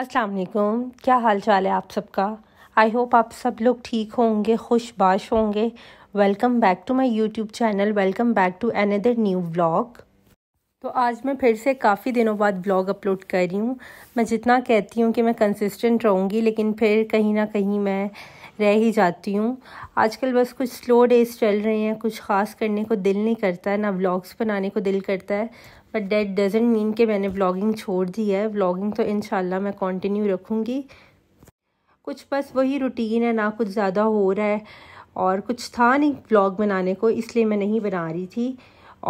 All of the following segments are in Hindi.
अस्सलाम वालेकुम क्या हाल चाल है आप सबका आई होप आप सब लोग ठीक होंगे खुशबाश होंगे welcome back to my YouTube channel welcome back to another new vlog तो आज मैं फिर से काफ़ी दिनों बाद व्लॉग अपलोड कर रही हूँ मैं जितना कहती हूँ कि मैं कंसिस्टेंट रहूँगी लेकिन फिर कहीं ना कहीं मैं रह ही जाती हूँ आजकल बस कुछ स्लो डेज चल रहे हैं कुछ ख़ास करने को दिल नहीं करता है ना व्लॉग्स बनाने को दिल करता है बट डेट डजेंट मीन कि मैंने व्लॉगिंग छोड़ दी है व्लॉगिंग तो इन मैं कंटिन्यू रखूँगी कुछ बस वही रूटीन है ना कुछ ज़्यादा हो रहा है और कुछ था नहीं ब्लॉग बनाने को इसलिए मैं नहीं बना रही थी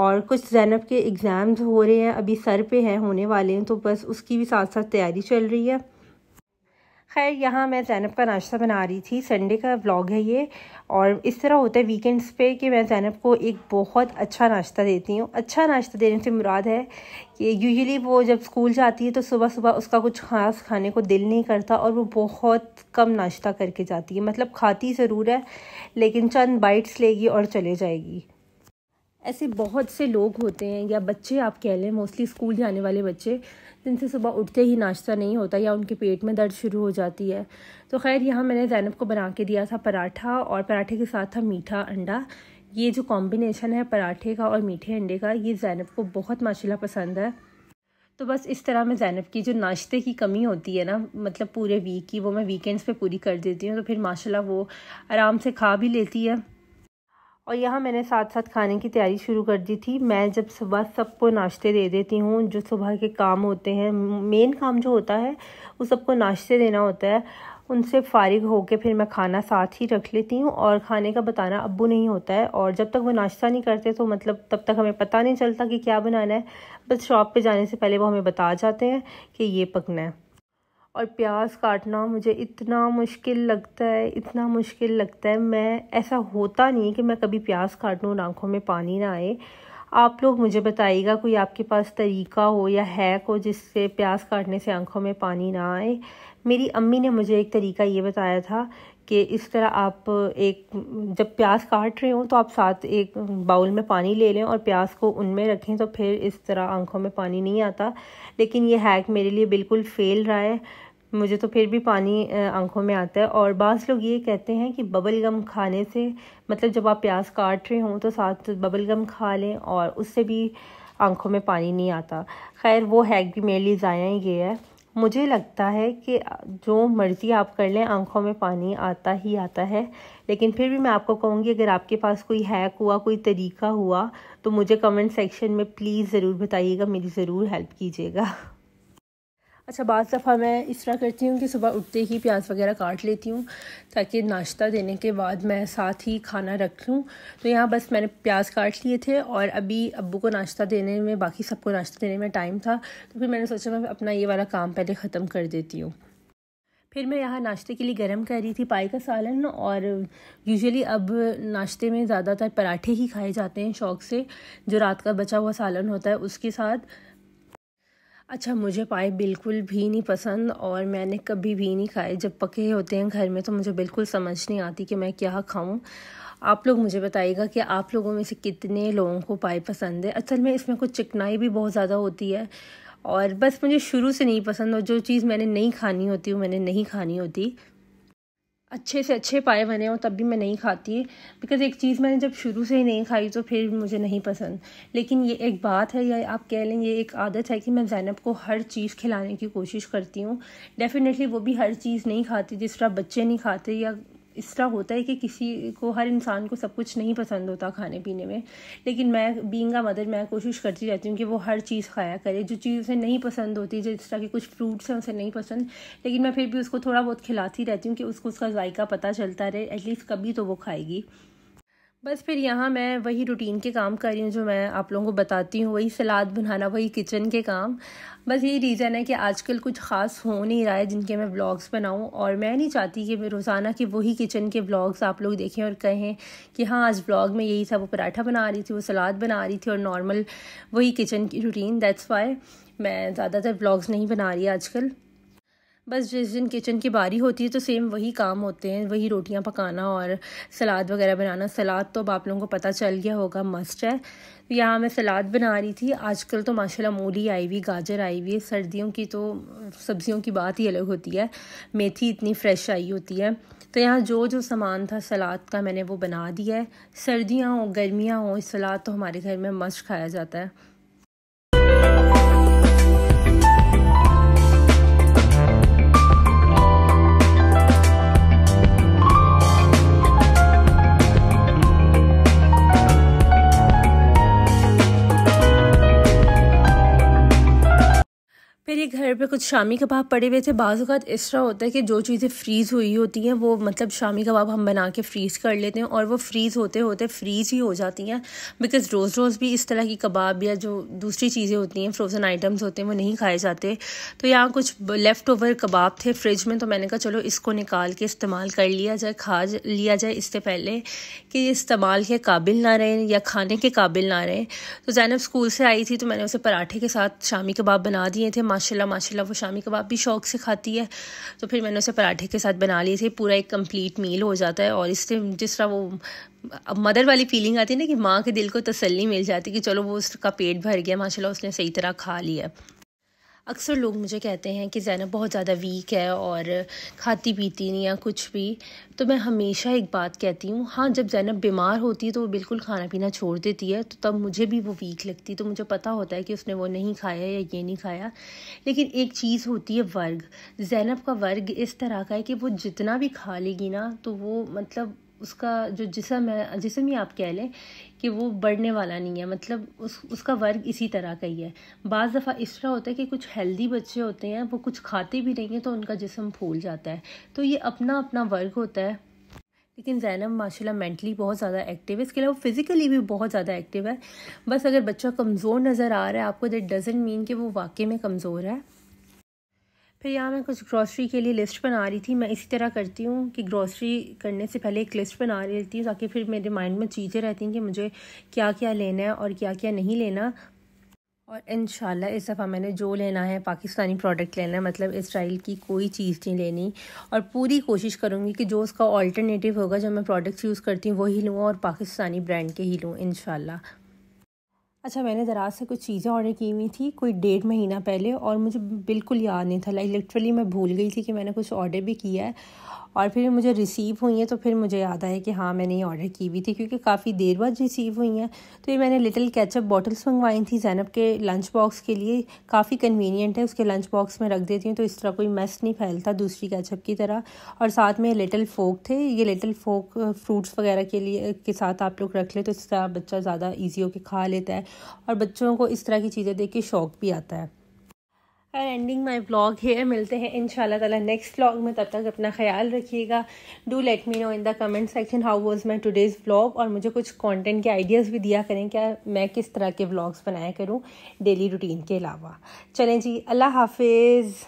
और कुछ जैनब के एग्ज़ाम्स हो रहे हैं अभी सर पे हैं होने वाले हैं तो बस उसकी भी साथ साथ तैयारी चल रही है खैर यहाँ मैं जैनब का नाश्ता बना रही थी संडे का व्लॉग है ये और इस तरह होता है वीकेंड्स पे कि मैं जैनब को एक बहुत अच्छा नाश्ता देती हूँ अच्छा नाश्ता देने से मुराद है कि यूजुअली वो जब स्कूल जाती है तो सुबह सुबह उसका कुछ खास खाने को दिल नहीं करता और वो बहुत कम नाश्ता करके जाती है मतलब खाती ज़रूर है लेकिन चंद बाइट्स लेगी और चले जाएगी ऐसे बहुत से लोग होते हैं या बच्चे आप कह लें मोस्टली स्कूल जाने वाले बच्चे जिनसे सुबह उठते ही नाश्ता नहीं होता या उनके पेट में दर्द शुरू हो जाती है तो खैर यहाँ मैंने जैनब को बना के दिया था पराठा और पराठे के साथ था मीठा अंडा ये जो कॉम्बिनेशन है पराठे का और मीठे अंडे का ये जैनब को बहुत माशाला पसंद है तो बस इस तरह मैं जैनब की जो नाश्ते की कमी होती है ना मतलब पूरे वीक की वो मैं वीकेंड्स पे पूरी कर देती हूँ तो फिर माशाल्लाह वो आराम से खा भी लेती है और यहाँ मैंने साथ साथ खाने की तैयारी शुरू कर दी थी मैं जब सुबह सबको नाश्ते दे देती हूँ जो सुबह के काम होते हैं मेन काम जो होता है वो सबको नाश्ते देना होता है उनसे फारिग होकर फिर मैं खाना साथ ही रख लेती हूँ और खाने का बताना अब्बू नहीं होता है और जब तक वो नाश्ता नहीं करते तो मतलब तब तक हमें पता नहीं चलता कि क्या बनाना है बस शॉप पे जाने से पहले वो हमें बता जाते हैं कि ये पकना है और प्याज काटना मुझे इतना मुश्किल लगता है इतना मुश्किल लगता है मैं ऐसा होता नहीं कि मैं कभी प्याज काटूँ और आँखों में पानी ना आए आप लोग मुझे बताइएगा कोई आपके पास तरीका हो या हैक हो जिससे प्याज काटने से आँखों में पानी ना आए मेरी अम्मी ने मुझे एक तरीका ये बताया था कि इस तरह आप एक जब प्याज काट रहे हों तो आप साथ एक बाउल में पानी ले लें और प्याज को उनमें रखें तो फिर इस तरह आंखों में पानी नहीं आता लेकिन ये हैक मेरे लिए बिल्कुल फेल रहा है मुझे तो फिर भी पानी आंखों में आता है और बाज़ लोग ये कहते हैं कि बबल गम खाने से मतलब जब आप प्याज काट रहे हों तो साथ बबल गम खा लें और उससे भी आंखों में पानी नहीं आता खैर वो हैक भी मेरे लिए ज़ाया ही गया है मुझे लगता है कि जो मर्ज़ी आप कर लें आंखों में पानी आता ही आता है लेकिन फिर भी मैं आपको कहूँगी अगर आपके पास कोई हैक हुआ कोई तरीका हुआ तो मुझे कमेंट सेक्शन में प्लीज़ ज़रूर बताइएगा मेरी ज़रूर हेल्प कीजिएगा अच्छा बज़ दफ़ा मैं इस तरह करती हूँ कि सुबह उठते ही प्याज वगैरह काट लेती हूँ ताकि नाश्ता देने के बाद मैं साथ ही खाना रख लूँ तो यहाँ बस मैंने प्याज काट लिए थे और अभी अब्बू को नाश्ता देने में बाकी सबको नाश्ता देने में टाइम था तो फिर मैंने सोचा मैं अपना ये वाला काम पहले ख़त्म कर देती हूँ फिर मैं यहाँ नाश्ते के लिए गर्म कर रही थी पाई का सालन और यूजुअली अब नाश्ते में ज़्यादातर पराठे ही खाए जाते हैं शौक़ से जो रात का बचा हुआ सालन होता है उसके साथ अच्छा मुझे पाए बिल्कुल भी नहीं पसंद और मैंने कभी भी नहीं खाए जब पके होते हैं घर में तो मुझे बिल्कुल समझ नहीं आती कि मैं क्या खाऊं आप लोग मुझे बताइएगा कि आप लोगों में से कितने लोगों को पाए पसंद है असल में इसमें कुछ चिकनाई भी बहुत ज़्यादा होती है और बस मुझे शुरू से नहीं पसंद और जो चीज़ मैंने नहीं खानी होती वो मैंने नहीं खानी होती अच्छे से अच्छे पाए बने हों तब भी मैं नहीं खाती बिकॉज़ एक चीज़ मैंने जब शुरू से ही नहीं खाई तो फिर मुझे नहीं पसंद लेकिन ये एक बात है या आप कह लें ये एक आदत है कि मैं जैनब को हर चीज़ खिलाने की कोशिश करती हूँ डेफ़िनेटली वो भी हर चीज़ नहीं खाती जिस तरह बच्चे नहीं खाते या इस तरह होता है कि किसी को हर इंसान को सब कुछ नहीं पसंद होता खाने पीने में लेकिन मैं बींग का मदर मैं कोशिश करती रहती हूँ कि वो हर चीज़ खाया करे जो चीज़ उसे नहीं पसंद होती जिस तरह के कुछ फ्रूट्स हैं उसे नहीं पसंद लेकिन मैं फिर भी उसको थोड़ा बहुत खिलाती रहती हूँ कि उसको उसका जायका पता चलता रहे एटलीस्ट कभी तो वो खाएगी बस फिर यहाँ मैं वही रूटीन के काम कर रही हूँ जो मैं आप लोगों को बताती हूँ वही सलाद बनाना वही किचन के काम बस यही रीज़न है कि आजकल कुछ ख़ास हो नहीं रहा है जिनके मैं ब्लॉग्स बनाऊँ और मैं नहीं चाहती कि मैं रोज़ाना के वही किचन के ब्लॉग्स आप लोग देखें और कहें कि हाँ आज ब्लॉग में यही था वो पराठा बना रही थी वो सलाद बना रही थी और नॉर्मल वही किचन की रूटीन दैट्स वाई मैं ज़्यादातर ब्लॉग्स नहीं बना रही आजकल बस जिस दिन किचन की बारी होती है तो सेम वही काम होते हैं वही रोटियां पकाना और सलाद वगैरह बनाना सलाद तो अब आप लोगों को पता चल गया होगा मस्ट है तो यहाँ मैं सलाद बना रही थी आजकल तो माशाल्लाह मूली आई हुई गाजर आई हुई है सर्दियों की तो सब्जियों की बात ही अलग होती है मेथी इतनी फ्रेश आई होती है तो यहाँ जो जो सामान था सलाद का मैंने वो बना दिया है सर्दियाँ हों गर्मियाँ हों सलाद तो हमारे घर में मस्त खाया जाता है घर पे कुछ शामी कबाब पड़े हुए थे अवत इस तरह होता है कि जो चीज़ें फ्रीज़ हुई होती हैं वो मतलब शामी कबाब हम बना के फ्रीज़ कर लेते हैं और वो फ्रीज़ होते होते फ्रीज़ ही हो जाती हैं बिकॉज़ रोज़ रोज़ भी इस तरह की कबाब या जो दूसरी चीज़ें होती हैं फ्रोज़न आइटम्स होते हैं वो नहीं खाए जाते तो यहाँ कुछ लेफ़्ट ओवर कबाब थे फ्रिज में तो मैंने कहा चलो इसको निकाल के इस्तेमाल कर लिया जाए खा लिया जाए इससे पहले कि इस्तेमाल के काबिल ना रहें या खाने के काबिल ना रहें तो जैनब स्कूल से आई थी तो मैंने उसे पराठे के साथ शामी कबाब बना दिए थे माशा माशाल्लाह माशाल्लाह वो शामी कबाब भी शौक से खाती है तो फिर मैंने उसे पराठे के साथ बना लिए थे पूरा एक कंप्लीट मील हो जाता है और इससे जिस तरह वो अब मदर वाली फीलिंग आती है ना कि माँ के दिल को तसल्ली मिल जाती है कि चलो वो उसका पेट भर गया माशाल्लाह उसने सही तरह खा लिया अक्सर लोग मुझे कहते हैं कि जैनब बहुत ज़्यादा वीक है और खाती पीती नहीं या कुछ भी तो मैं हमेशा एक बात कहती हूँ हाँ जब जैनब बीमार होती है तो वो बिल्कुल खाना पीना छोड़ देती है तो तब मुझे भी वो वीक लगती तो मुझे पता होता है कि उसने वो नहीं खाया या ये नहीं खाया लेकिन एक चीज़ होती है वर्ग जैनब का वर्ग इस तरह का है कि वो जितना भी खा लेगी ना तो वो मतलब उसका जो जिसम है जिसम ही आप कह लें कि वो बढ़ने वाला नहीं है मतलब उस उसका वर्ग इसी तरह का ही है बज़ दफ़ा इस तरह होता है कि कुछ हेल्दी बच्चे होते हैं वो कुछ खाते भी नहीं हैं तो उनका जिसम फूल जाता है तो ये अपना अपना वर्ग होता है लेकिन जैनब माशाल्लाह मेंटली बहुत ज़्यादा एक्टिव है इसके अलावा फिज़िकली भी बहुत ज़्यादा एक्टिव है बस अगर बच्चा कमज़ोर नज़र आ रहा है आपको दैट डजेंट मीन कि वो वाकई में कमज़ोर है फिर यहाँ मैं कुछ ग्रॉसरी के लिए लिस्ट बना रही थी मैं इसी तरह करती हूँ कि ग्रॉसरी करने से पहले एक लिस्ट बना लेती हूँ ताकि फिर मेरे माइंड में चीज़ें रहती हैं कि मुझे क्या क्या लेना है और क्या क्या नहीं लेना और इन इस दफ़ा मैंने जो लेना है पाकिस्तानी प्रोडक्ट लेना है मतलब इसराइल की कोई चीज़ नहीं लेनी और पूरी कोशिश करूँगी कि जो उसका ऑल्टरनेटिव होगा जो मैं प्रोडक्ट्स यूज़ करती हूँ वही लूँ और पाकिस्तानी ब्रांड के ही लूँ इन अच्छा मैंने दराज से कुछ चीज़ें ऑर्डर की हुई थी कोई डेढ़ महीना पहले और मुझे बिल्कुल याद नहीं था लाइक लिटरली मैं भूल गई थी कि मैंने कुछ ऑर्डर भी किया है और फिर मुझे रिसीव हुई हैं तो फिर मुझे याद आया कि हाँ मैंने ये ऑर्डर की हुई थी क्योंकि काफ़ी देर बाद रिसीव हुई हैं तो ये मैंने लिटिल कैचअप बॉटल्स मंगवाई थी जैनब के लंच बॉक्स के लिए काफ़ी कन्वीनियंट है उसके लंच बॉक्स में रख देती हूँ तो इस तरह कोई मेस नहीं फैलता दूसरी कैचअप की तरह और साथ में लिटिल फोक थे ये लिटिल फोक फ्रूट्स वगैरह के लिए के साथ आप लोग रख ले तो इस तरह बच्चा ज़्यादा ईजी होकर खा लेता है और बच्चों को इस तरह की चीज़ें देख के शौक भी आता है I ending my blog here मिलते हैं इन ताला नेक्स्ट ब्लॉग में तब तक अपना ख्याल रखिएगा do let me know in the comment section how was my today's blog और मुझे कुछ कॉन्टेंट के आइडियाज़ भी दिया करें क्या मैं किस तरह के ब्लॉग्स बनाया करूँ डेली रूटीन के अलावा चलें जी अल्लाह हाफिज़